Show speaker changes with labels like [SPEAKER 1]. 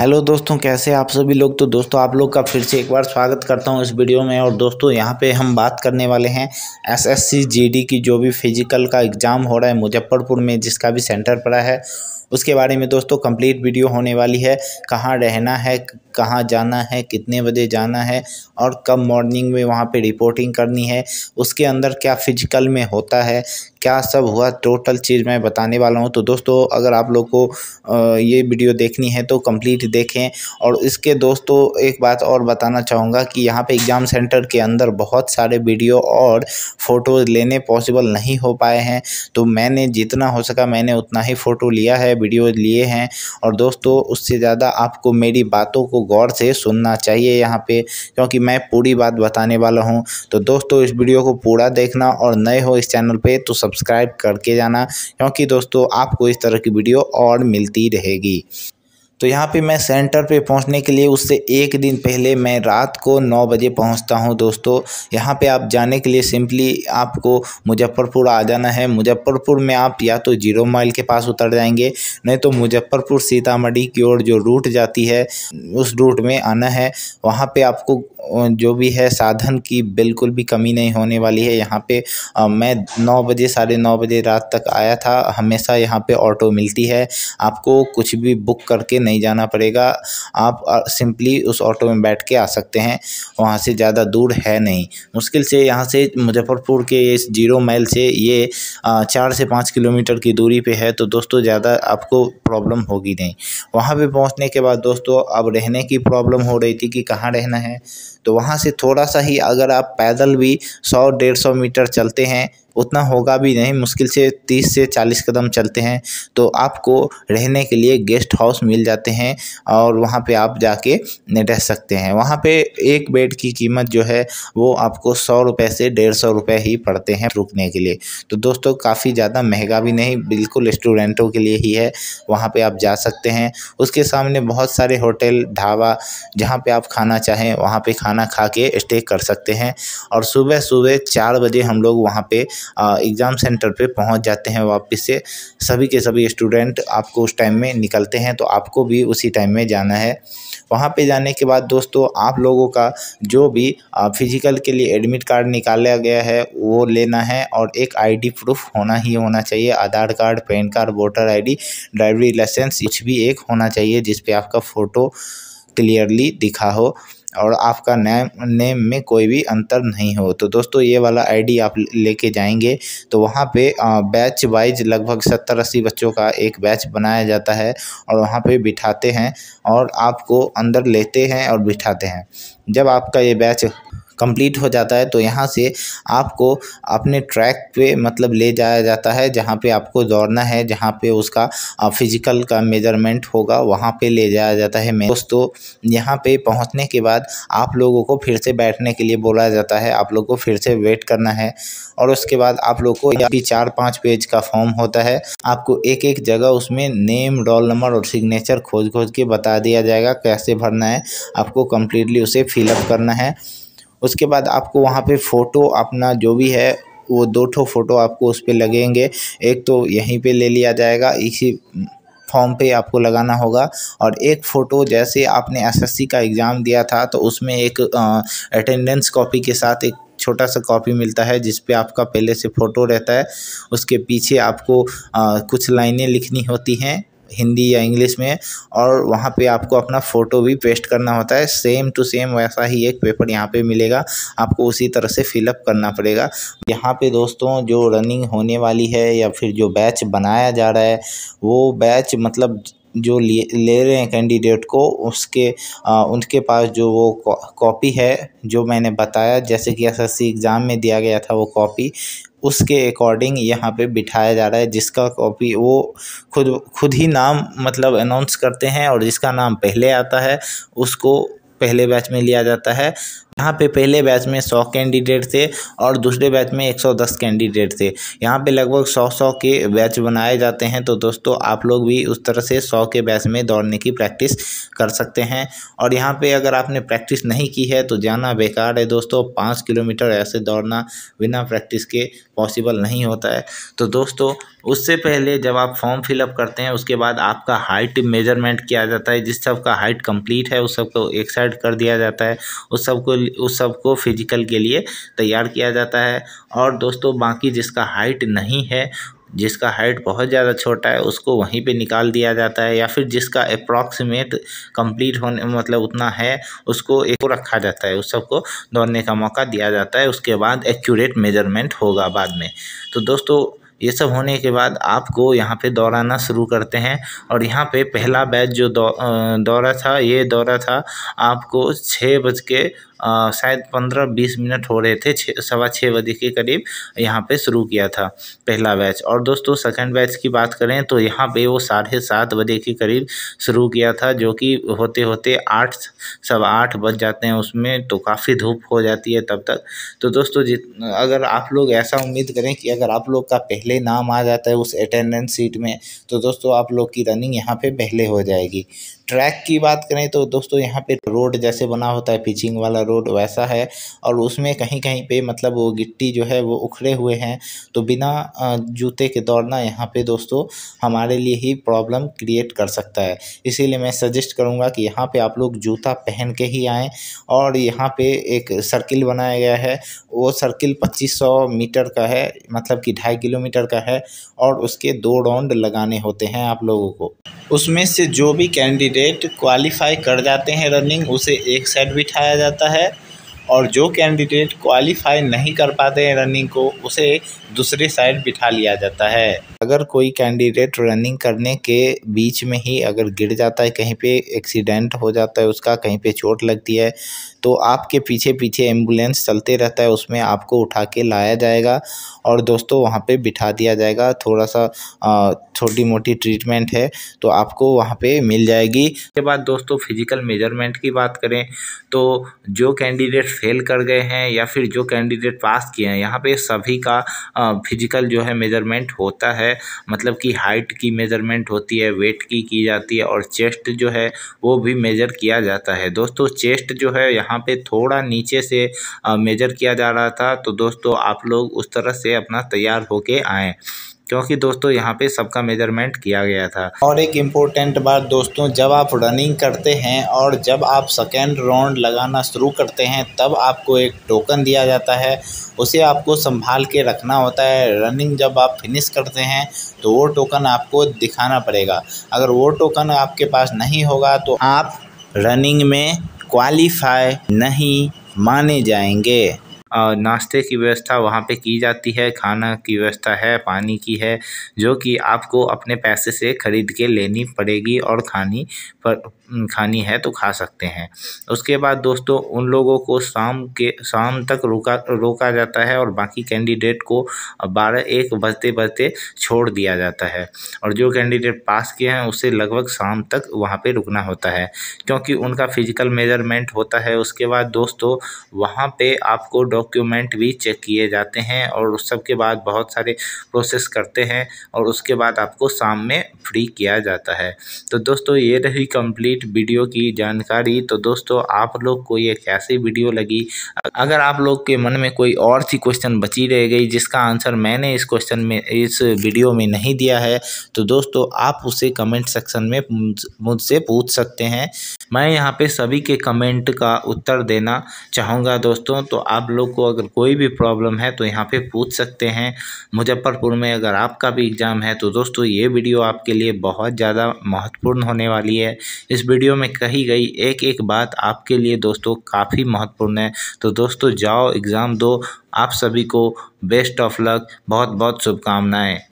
[SPEAKER 1] hello दोस्तों कैसे आप सभी लोग तो दोस्तों आप लोग का फिर से एक बार स्वागत करता हूं इस वीडियो में और दोस्तों यहां पे हम बात करने वाले हैं एसएससी जीडी की जो भी फिजिकल का एग्ज़ाम हो रहा है मुजफ्फरपुर में जिसका भी सेंटर पड़ा है उसके बारे में दोस्तों कंप्लीट वीडियो होने वाली है कहाँ रहना है कहाँ जाना है कितने बजे जाना है और कब मॉर्निंग में वहाँ पे रिपोर्टिंग करनी है उसके अंदर क्या फिजिकल में होता है क्या सब हुआ टोटल चीज़ मैं बताने वाला हूँ तो दोस्तों अगर आप लोग को ये वीडियो देखनी है तो कंप्लीट देखें और इसके दोस्तों एक बात और बताना चाहूँगा कि यहाँ पे एग्ज़ाम सेंटर के अंदर बहुत सारे वीडियो और फ़ोटो लेने पॉसिबल नहीं हो पाए हैं तो मैंने जितना हो सका मैंने उतना ही फ़ोटो लिया है वीडियो लिए हैं और दोस्तों उससे ज़्यादा आपको मेरी बातों को गौर से सुनना चाहिए यहाँ पर क्योंकि मैं पूरी बात बताने वाला हूँ तो दोस्तों इस वीडियो को पूरा देखना और नए हो इस चैनल पर तो सब्सक्राइब करके जाना क्योंकि दोस्तों आपको इस तरह की वीडियो और मिलती रहेगी तो यहाँ पे मैं सेंटर पे पहुँचने के लिए उससे एक दिन पहले मैं रात को नौ बजे पहुँचता हूँ दोस्तों यहाँ पे आप जाने के लिए सिंपली आपको मुजफ्फरपुर आ जाना है मुजफ्फरपुर में आप या तो जीरो माइल के पास उतर जाएंगे नहीं तो मुजफ्फरपुर सीतामढ़ी की ओर जो रूट जाती है उस रूट में आना है वहाँ पर आपको जो भी है साधन की बिल्कुल भी कमी नहीं होने वाली है यहाँ पर मैं नौ बजे साढ़े नौ बजे रात तक आया था हमेशा यहाँ पर ऑटो मिलती है आपको कुछ भी बुक करके नहीं जाना पड़ेगा आप सिंपली उस ऑटो में बैठ के आ सकते हैं वहाँ से ज़्यादा दूर है नहीं मुश्किल से यहाँ से मुजफ्फरपुर के इस जीरो माइल से ये चार से पाँच किलोमीटर की दूरी पे है तो दोस्तों ज़्यादा आपको प्रॉब्लम होगी नहीं वहाँ पर पहुँचने के बाद दोस्तों अब रहने की प्रॉब्लम हो रही थी कि कहाँ रहना है तो वहाँ से थोड़ा सा ही अगर आप पैदल भी सौ डेढ़ सौ मीटर चलते हैं उतना होगा भी नहीं मुश्किल से तीस से चालीस कदम चलते हैं तो आपको रहने के लिए गेस्ट हाउस मिल जाते हैं और वहाँ पे आप जाके रह सकते हैं वहाँ पे एक बेड की कीमत जो है वो आपको सौ रुपये से डेढ़ सौ रुपये ही पड़ते हैं रुकने के लिए तो दोस्तों काफ़ी ज़्यादा महंगा भी नहीं बिल्कुल स्टूडेंटों के लिए ही है वहाँ पर आप जा सकते हैं उसके सामने बहुत सारे होटल ढाबा जहाँ पर आप खाना चाहें वहाँ पर खाना खा के स्टे कर सकते हैं और सुबह सुबह चार बजे हम लोग वहाँ पर एग्ज़ाम सेंटर पे पहुंच जाते हैं वापस से सभी के सभी स्टूडेंट आपको उस टाइम में निकलते हैं तो आपको भी उसी टाइम में जाना है वहाँ पे जाने के बाद दोस्तों आप लोगों का जो भी फिज़िकल के लिए एडमिट कार्ड निकाला गया है वो लेना है और एक आईडी प्रूफ होना ही होना चाहिए Aadhaar card pan card voter ID driving licence कुछ भी एक होना चाहिए जिस पे आपका फ़ोटो क्लियरली दिखा हो और आपका नेम नेम में कोई भी अंतर नहीं हो तो दोस्तों ये वाला आईडी आप लेके जाएंगे तो वहाँ पे बैच वाइज लगभग सत्तर अस्सी बच्चों का एक बैच बनाया जाता है और वहाँ पे बिठाते हैं और आपको अंदर लेते हैं और बिठाते हैं जब आपका ये बैच कंप्लीट हो जाता है तो यहाँ से आपको अपने ट्रैक पे मतलब ले जाया जाता है जहाँ पे आपको दौड़ना है जहाँ पे उसका फिजिकल का मेजरमेंट होगा वहाँ पे ले जाया जाता है मैं दोस्तों यहाँ पे पहुँचने के बाद आप लोगों को फिर से बैठने के लिए बोला जाता है आप लोग को फिर से वेट करना है और उसके बाद आप लोग को भी चार पाँच पेज का फॉर्म होता है आपको एक एक जगह उसमें नेम रोल नंबर और सिग्नेचर खोज खोज के बता दिया जाएगा कैसे भरना है आपको कम्प्लीटली उसे फिलअप करना है उसके बाद आपको वहाँ पे फ़ोटो अपना जो भी है वो दो ठो फ़ोटो आपको उस पर लगेंगे एक तो यहीं पे ले लिया जाएगा इसी फॉर्म पे आपको लगाना होगा और एक फ़ोटो जैसे आपने एसएससी का एग्ज़ाम दिया था तो उसमें एक अटेंडेंस कॉपी के साथ एक छोटा सा कॉपी मिलता है जिस पे आपका पहले से फ़ोटो रहता है उसके पीछे आपको आ, कुछ लाइनें लिखनी होती हैं हिंदी या इंग्लिश में और वहाँ पे आपको अपना फ़ोटो भी पेस्ट करना होता है सेम टू सेम वैसा ही एक पेपर यहाँ पे मिलेगा आपको उसी तरह से फिलअप करना पड़ेगा यहाँ पे दोस्तों जो रनिंग होने वाली है या फिर जो बैच बनाया जा रहा है वो बैच मतलब जो लिए ले रहे हैं कैंडिडेट को उसके उनके पास जो वो कॉपी है जो मैंने बताया जैसे कि एसएससी एग्ज़ाम में दिया गया था वो कॉपी उसके अकॉर्डिंग यहाँ पे बिठाया जा रहा है जिसका कॉपी वो खुद खुद ही नाम मतलब अनाउंस करते हैं और जिसका नाम पहले आता है उसको पहले बैच में लिया जाता है यहाँ पे पहले बैच में 100 कैंडिडेट थे और दूसरे बैच में 110 कैंडिडेट थे यहाँ पे लगभग 100-100 के बैच बनाए जाते हैं तो दोस्तों आप लोग भी उस तरह से 100 के बैच में दौड़ने की प्रैक्टिस कर सकते हैं और यहाँ पे अगर आपने प्रैक्टिस नहीं की है तो जाना बेकार है दोस्तों पाँच किलोमीटर ऐसे दौड़ना बिना प्रैक्टिस के पॉसिबल नहीं होता है तो दोस्तों उससे पहले जब आप फॉर्म फिलअप करते हैं उसके बाद आपका हाइट मेजरमेंट किया जाता है जिस सब का हाइट कंप्लीट है उस सबको एक साइड डिसाइड कर दिया जाता है उस सबको उस सबको फिजिकल के लिए तैयार किया जाता है और दोस्तों बाकी जिसका हाइट नहीं है जिसका हाइट बहुत ज़्यादा छोटा है उसको वहीं पे निकाल दिया जाता है या फिर जिसका अप्रॉक्सीमेट कंप्लीट होने मतलब उतना है उसको एक रखा जाता है उस सबको दौड़ने का मौका दिया जाता है उसके बाद एक्यूरेट मेजरमेंट होगा बाद में तो दोस्तों ये सब होने के बाद आपको यहाँ पे दौड़ाना शुरू करते हैं और यहाँ पे पहला बैच जो दौ दौरा था ये दौरा था आपको छः बज के शायद पंद्रह बीस मिनट हो रहे थे छः सवा छः बजे के करीब यहाँ पे शुरू किया था पहला बैच और दोस्तों सेकंड बैच की बात करें तो यहाँ पे वो साढ़े सात बजे के करीब शुरू किया था जो कि होते होते आठ सवा आठ बज जाते हैं उसमें तो काफ़ी धूप हो जाती है तब तक तो दोस्तों जित अगर आप लोग ऐसा उम्मीद करें कि अगर आप लोग का पहले नाम आ जाता है उस अटेंडेंस सीट में तो दोस्तों आप लोग की रनिंग यहाँ पे पहले हो जाएगी ट्रैक की बात करें तो दोस्तों यहाँ पे रोड जैसे बना होता है पिचिंग वाला रोड वैसा है और उसमें कहीं कहीं पे मतलब वो गिट्टी जो है वो उखड़े हुए हैं तो बिना जूते के दौड़ना यहाँ पे दोस्तों हमारे लिए ही प्रॉब्लम क्रिएट कर सकता है इसीलिए मैं सजेस्ट करूँगा कि यहाँ पे आप लोग जूता पहन के ही आएँ और यहाँ पर एक सर्किल बनाया गया है वो सर्किल पच्चीस मीटर का है मतलब कि ढाई किलोमीटर का है और उसके दो राउंड लगाने होते हैं आप लोगों को उसमें से जो भी कैंडिडेट कैंडिडेट क्वालिफाई कर जाते हैं रनिंग उसे एक सेट बिठाया जाता है और जो कैंडिडेट क्वालिफाई नहीं कर पाते हैं रनिंग को उसे दूसरे साइड बिठा लिया जाता है अगर कोई कैंडिडेट रनिंग करने के बीच में ही अगर गिर जाता है कहीं पे एक्सीडेंट हो जाता है उसका कहीं पे चोट लगती है तो आपके पीछे पीछे एम्बुलेंस चलते रहता है उसमें आपको उठा के लाया जाएगा और दोस्तों वहाँ पे बिठा दिया जाएगा थोड़ा सा छोटी मोटी ट्रीटमेंट है तो आपको वहाँ पे मिल जाएगी उसके बाद दोस्तों फिजिकल मेजरमेंट की बात करें तो जो कैंडिडेट फेल कर गए हैं या फिर जो कैंडिडेट पास किए हैं यहाँ पे सभी का फिजिकल जो है मेज़रमेंट होता है मतलब कि हाइट की मेज़रमेंट होती है वेट की की जाती है और चेस्ट जो है वो भी मेज़र किया जाता है दोस्तों चेस्ट जो है यहाँ पे थोड़ा नीचे से मेज़र किया जा रहा था तो दोस्तों आप लोग उस तरह से अपना तैयार होके आएँ क्योंकि दोस्तों यहाँ पे सबका मेजरमेंट किया गया था और एक इम्पोर्टेंट बात दोस्तों जब आप रनिंग करते हैं और जब आप सेकेंड राउंड लगाना शुरू करते हैं तब आपको एक टोकन दिया जाता है उसे आपको संभाल के रखना होता है रनिंग जब आप फिनिश करते हैं तो वो टोकन आपको दिखाना पड़ेगा अगर वो टोकन आपके पास नहीं होगा तो आप रनिंग में क्वालिफाई नहीं माने जाएंगे और नाश्ते की व्यवस्था वहाँ पे की जाती है खाना की व्यवस्था है पानी की है जो कि आपको अपने पैसे से खरीद के लेनी पड़ेगी और खानी पर खानी है तो खा सकते हैं उसके बाद दोस्तों उन लोगों को शाम के शाम तक रोका रोका जाता है और बाकी कैंडिडेट को बारह एक बजते बजते छोड़ दिया जाता है और जो कैंडिडेट पास किए हैं उसे लगभग शाम तक वहाँ पर रुकना होता है क्योंकि उनका फिजिकल मेजरमेंट होता है उसके बाद दोस्तों वहाँ पर आपको डॉक्यूमेंट भी चेक किए जाते हैं और उस सब के बाद बहुत सारे प्रोसेस करते हैं और उसके बाद आपको शाम में फ्री किया जाता है तो दोस्तों ये रही कंप्लीट अपडेट वीडियो की जानकारी तो दोस्तों आप लोग को ये कैसी वीडियो लगी अगर आप लोग के मन में कोई और सी क्वेश्चन बची रह गई जिसका आंसर मैंने इस क्वेश्चन में इस वीडियो में नहीं दिया है तो दोस्तों आप उसे कमेंट सेक्शन में मुझसे पूछ सकते हैं मैं यहाँ पर सभी के कमेंट का उत्तर देना चाहूँगा दोस्तों तो आप लोग को अगर कोई भी प्रॉब्लम है तो यहाँ पर पूछ सकते हैं मुजफ्फरपुर में अगर आपका भी एग्ज़ाम है तो दोस्तों ये वीडियो आपके लिए बहुत ज़्यादा महत्वपूर्ण होने वाली है इस वीडियो में कही गई एक एक बात आपके लिए दोस्तों काफ़ी महत्वपूर्ण है तो दोस्तों जाओ एग्ज़ाम दो आप सभी को बेस्ट ऑफ लक बहुत बहुत शुभकामनाएँ